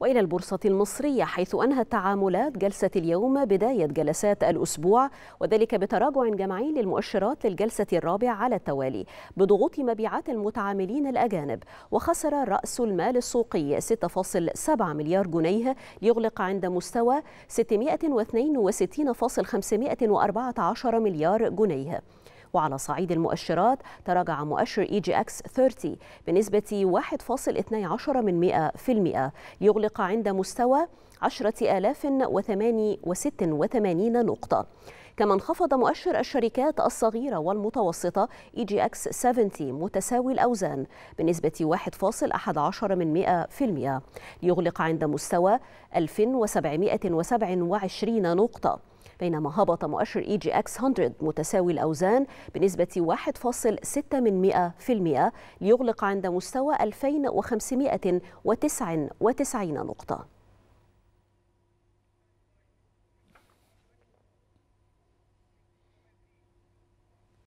وإلى البورصة المصرية حيث أنهت تعاملات جلسة اليوم بداية جلسات الأسبوع وذلك بتراجع جماعي للمؤشرات للجلسة الرابعة على التوالي بضغوط مبيعات المتعاملين الأجانب وخسر رأس المال السوقي 6.7 مليار جنيه ليغلق عند مستوى 662.514 مليار جنيه وعلى صعيد المؤشرات تراجع مؤشر اي جي اكس 30 بنسبة 1.12 ليغلق عند مستوى 10086 نقطة كما انخفض مؤشر الشركات الصغيرة والمتوسطة اي جي اكس 70 متساوي الأوزان بنسبة 1.11 ليغلق عند مستوى 1727 نقطة بينما هبط مؤشر اي جي اكس 100 متساوي الأوزان بنسبة 1.6% ليغلق عند مستوى 2599 نقطة